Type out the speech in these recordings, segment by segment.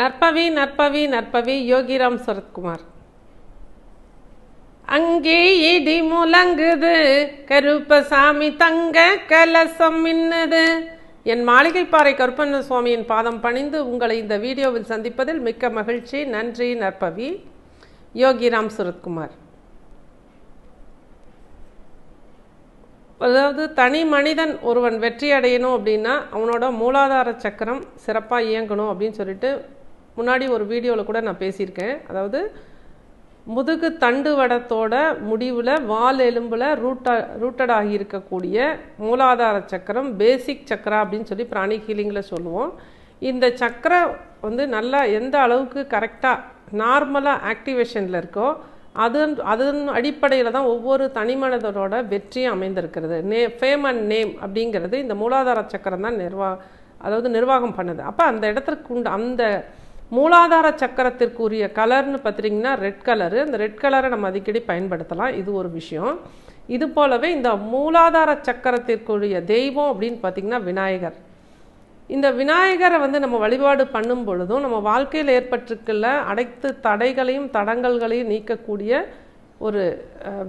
நற்பவி நற்பவி நற்பவி யோகிராம் சரத்குமார் அங்கே இடி முழங்குது கருப்பசாமி தங்க கலசம் மின்னுது என் மாளிகைப்பாறை கருப்பண்ண சுவாமியின் பாதம் பணிந்து உங்களை இந்த வீடியோவில் சந்திப்பதில் மிக்க மகிழ்ச்சி நன்றி நற்பவி யோகிராம் சுரத்குமார் அதாவது தனி மனிதன் ஒருவன் வெற்றி அடையணும் அப்படின்னா அவனோட மூலாதார சக்கரம் சிறப்பாக இயங்கணும் அப்படின்னு சொல்லிட்டு முன்னாடி ஒரு வீடியோவில் கூட நான் பேசியிருக்கேன் அதாவது முதுகு தண்டு வடத்தோட முடிவில் வால் எலும்பில் ரூட்டா ரூட்டட் ஆகியிருக்கக்கூடிய மூலாதார சக்கரம் பேசிக் சக்கரா அப்படின்னு சொல்லி பிராணி ஹீலிங்கில் சொல்லுவோம் இந்த சக்கரம் வந்து நல்லா எந்த அளவுக்கு கரெக்டாக நார்மலாக ஆக்டிவேஷனில் இருக்கோ அது அதன் அடிப்படையில் தான் ஒவ்வொரு தனிமனிதரோட வெற்றியும் அமைந்திருக்கிறது நே ஃபேம் அண்ட் நேம் அப்படிங்கிறது இந்த மூலாதார சக்கரம் தான் நிர்வா அதாவது நிர்வாகம் பண்ணுது அப்போ அந்த இடத்துக்கு உண்டு அந்த மூலாதார சக்கரத்திற்குரிய கலர்னு பார்த்துட்டிங்கன்னா ரெட் கலரு அந்த ரெட் கலரை நம்ம அடிக்கடி பயன்படுத்தலாம் இது ஒரு விஷயம் இது போலவே இந்த மூலாதார சக்கரத்திற்குரிய தெய்வம் அப்படின்னு பார்த்திங்கன்னா விநாயகர் இந்த விநாயகரை வந்து நம்ம வழிபாடு பண்ணும் பொழுதும் நம்ம வாழ்க்கையில் ஏற்பட்டிருக்குள்ள அனைத்து தடைகளையும் தடங்கல்களையும் நீக்கக்கூடிய ஒரு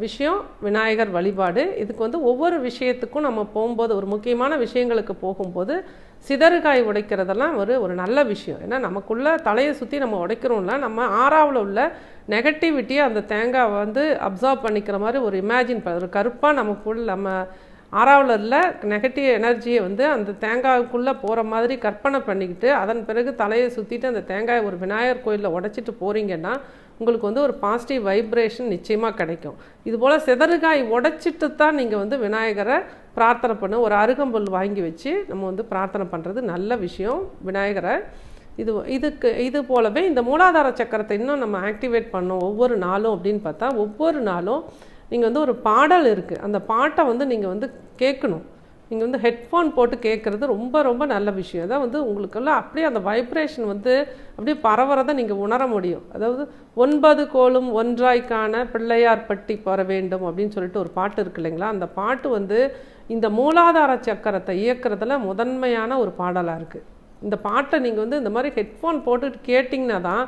விஷயம் விநாயகர் வழிபாடு இதுக்கு வந்து ஒவ்வொரு விஷயத்துக்கும் நம்ம போகும்போது ஒரு முக்கியமான விஷயங்களுக்கு போகும்போது சிதறுகாய் உடைக்கிறதெல்லாம் ஒரு ஒரு நல்ல விஷயம் ஏன்னா நமக்குள்ளே தலையை சுற்றி நம்ம உடைக்கிறோம்ல நம்ம ஆறாவில் உள்ள நெகட்டிவிட்டியை அந்த தேங்காய் வந்து அப்சர்வ் பண்ணிக்கிற மாதிரி ஒரு இமேஜின் ஒரு கருப்பாக நமக்குள்ள நம்ம ஆறாவில் உள்ள நெகட்டிவ் எனர்ஜியை வந்து அந்த தேங்காய்க்குள்ளே போகிற மாதிரி கற்பனை பண்ணிக்கிட்டு அதன் பிறகு தலையை சுற்றிட்டு அந்த தேங்காய் ஒரு விநாயகர் கோயிலில் உடைச்சிட்டு போகிறீங்கன்னா உங்களுக்கு வந்து ஒரு பாசிட்டிவ் வைப்ரேஷன் நிச்சயமாக கிடைக்கும் இதுபோல் செதறுகாய் உடைச்சிட்டு தான் நீங்கள் வந்து விநாயகரை பிரார்த்தனை பண்ண ஒரு அருகம்புல் வாங்கி வச்சு நம்ம வந்து பிரார்த்தனை பண்ணுறது நல்ல விஷயம் விநாயகரை இது இதுக்கு இது போலவே இந்த மூலாதார சக்கரத்தை இன்னும் நம்ம ஆக்டிவேட் பண்ணோம் ஒவ்வொரு நாளும் அப்படின்னு பார்த்தா ஒவ்வொரு நாளும் நீங்கள் வந்து ஒரு பாடல் இருக்குது அந்த பாட்டை வந்து நீங்கள் வந்து கேட்கணும் நீங்கள் வந்து ஹெட்ஃபோன் போட்டு கேட்குறது ரொம்ப ரொம்ப நல்ல விஷயம் அதான் வந்து உங்களுக்கெல்லாம் அப்படியே அந்த வைப்ரேஷன் வந்து அப்படியே பரவுறதை நீங்கள் உணர முடியும் அதாவது ஒன்பது கோலும் ஒன்றாய்க்கான பிள்ளையார் பட்டி பெற வேண்டும் அப்படின்னு சொல்லிட்டு ஒரு பாட்டு இருக்கு இல்லைங்களா அந்த பாட்டு வந்து இந்த மூலாதார சக்கரத்தை இயக்கிறதுல முதன்மையான ஒரு பாடலாக இருக்குது இந்த பாட்டை நீங்கள் வந்து இந்த மாதிரி ஹெட்ஃபோன் போட்டுட்டு கேட்டிங்கன்னா தான்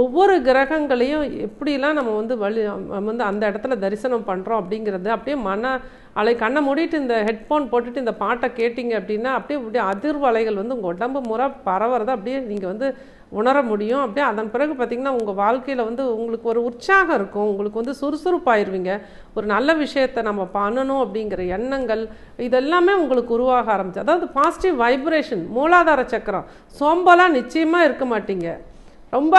ஒவ்வொரு கிரகங்களையும் எப்படிலாம் நம்ம வந்து வழி வந்து அந்த இடத்துல தரிசனம் பண்ணுறோம் அப்படிங்கிறது அப்படியே மன அலை கண்ணை மூடிட்டு இந்த ஹெட்ஃபோன் போட்டுட்டு இந்த பாட்டை கேட்டிங்க அப்படின்னா அப்படியே அப்படியே அதிர்வலைகள் வந்து உங்கள் உடம்பு முறை பரவுறதை அப்படியே நீங்கள் வந்து உணர முடியும் அப்படியே அதன் பிறகு பார்த்திங்கன்னா உங்கள் வாழ்க்கையில் வந்து உங்களுக்கு ஒரு உற்சாகம் இருக்கும் உங்களுக்கு வந்து சுறுசுறுப்பாயிருவீங்க ஒரு நல்ல விஷயத்தை நம்ம பண்ணணும் அப்படிங்கிற எண்ணங்கள் இதெல்லாமே உங்களுக்கு உருவாக ஆரம்பிச்சு அதாவது பாசிட்டிவ் வைப்ரேஷன் மூலாதார சக்கரம் சோம்பலாக நிச்சயமாக இருக்க மாட்டீங்க ரொம்ப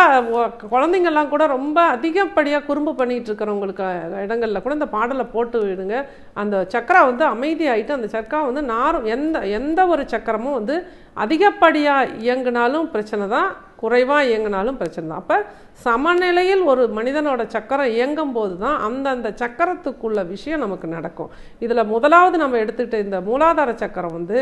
குழந்தைங்கள்லாம் கூட ரொம்ப அதிகப்படியாக குறும்பு பண்ணிகிட்டு இருக்கிறவங்களுக்கு இடங்களில் கூட இந்த பாடலை போட்டு விடுங்க அந்த சக்கரா வந்து அமைதியாகிட்டு அந்த சக்கரா வந்து நாரும் எந்த எந்த ஒரு சக்கரமும் வந்து அதிகப்படியாக இயங்கினாலும் பிரச்சனை தான் குறைவாக இயங்கினாலும் பிரச்சனை தான் அப்போ சமநிலையில் ஒரு மனிதனோட சக்கரம் இயங்கும் போது தான் அந்தந்த சக்கரத்துக்குள்ள விஷயம் நமக்கு நடக்கும் இதில் முதலாவது நம்ம எடுத்துக்கிட்ட இந்த மூலாதார சக்கரம் வந்து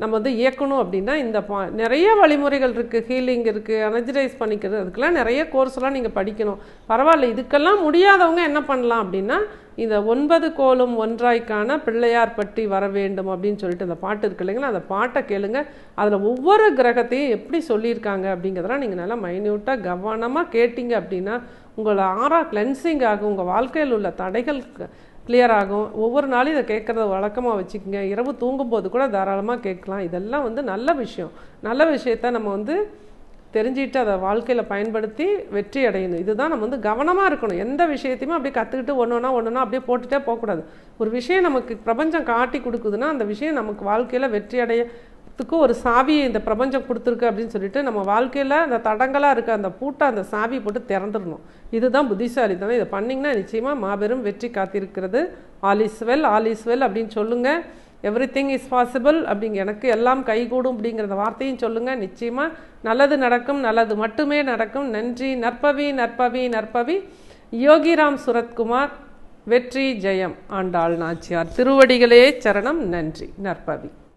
நம்ம வந்து இயக்கணும் அப்படின்னா இந்த பா நிறைய வழிமுறைகள் இருக்குது ஹீலிங் இருக்குது எனர்ஜிடைஸ் பண்ணிக்கிறது அதுக்கெல்லாம் நிறைய கோர்ஸ்லாம் நீங்கள் படிக்கணும் பரவாயில்ல இதுக்கெல்லாம் முடியாதவங்க என்ன பண்ணலாம் அப்படின்னா இந்த ஒன்பது கோலும் ஒன்றாய்க்கான பிள்ளையார் பற்றி வர வேண்டும் அப்படின்னு சொல்லிட்டு அந்த பாட்டு இருக்கு இல்லைங்களா அந்த பாட்டை கேளுங்க அதில் ஒவ்வொரு கிரகத்தையும் எப்படி சொல்லியிருக்காங்க அப்படிங்கிறதெல்லாம் நீங்கள் நல்லா மைன்யூட்டாக கவனமாக கேட்டிங்க அப்படின்னா உங்களோட ஆறா கிளென்சிங்காக ஆகும் உங்கள் வாழ்க்கையில் உள்ள தடைகள் கிளியர் ஆகும் ஒவ்வொரு நாளும் இதை கேட்குறத வழக்கமாக வச்சுக்கோங்க இரவு தூங்கும்போது கூட தாராளமாக கேட்கலாம் இதெல்லாம் வந்து நல்ல விஷயம் நல்ல விஷயத்த நம்ம வந்து தெரிஞ்சுக்கிட்டு அதை வாழ்க்கையில் பயன்படுத்தி வெற்றி அடையணும் இதுதான் நம்ம வந்து கவனமாக இருக்கணும் எந்த விஷயத்தையுமே அப்படியே கற்றுக்கிட்டு ஒன்று ஒன்றா ஒன்று அப்படியே போட்டுகிட்டே போகக்கூடாது ஒரு விஷயம் நமக்கு பிரபஞ்சம் காட்டி கொடுக்குதுன்னா அந்த விஷயம் நமக்கு வாழ்க்கையில் வெற்றி அடைய துக்கு ஒரு சாவியை இந்த பிரபஞ்சம் கொடுத்துருக்கு அப்படின்னு சொல்லிட்டு நம்ம வாழ்க்கையில் அந்த தடங்களாக இருக்க அந்த பூட்டை அந்த சாவி போட்டு திறந்துடணும் இதுதான் புத்திசாலி தானே இதை பண்ணிங்கன்னா நிச்சயமாக மாபெரும் வெற்றி காத்திருக்கிறது all is well all is well அப்படின்னு சொல்லுங்கள் எவ்ரி திங் இஸ் பாசிபிள் அப்படிங்க எனக்கு எல்லாம் கைகூடும் அப்படிங்கிற வார்த்தையும் சொல்லுங்கள் நிச்சயமாக நல்லது நடக்கும் நல்லது மட்டுமே நடக்கும் நன்றி நற்பவி நற்பவி நற்பவி யோகிராம் சுரத்குமார் வெற்றி ஜெயம் ஆண்டாள் நாச்சியார் திருவடிகளே சரணம் நன்றி நற்பவி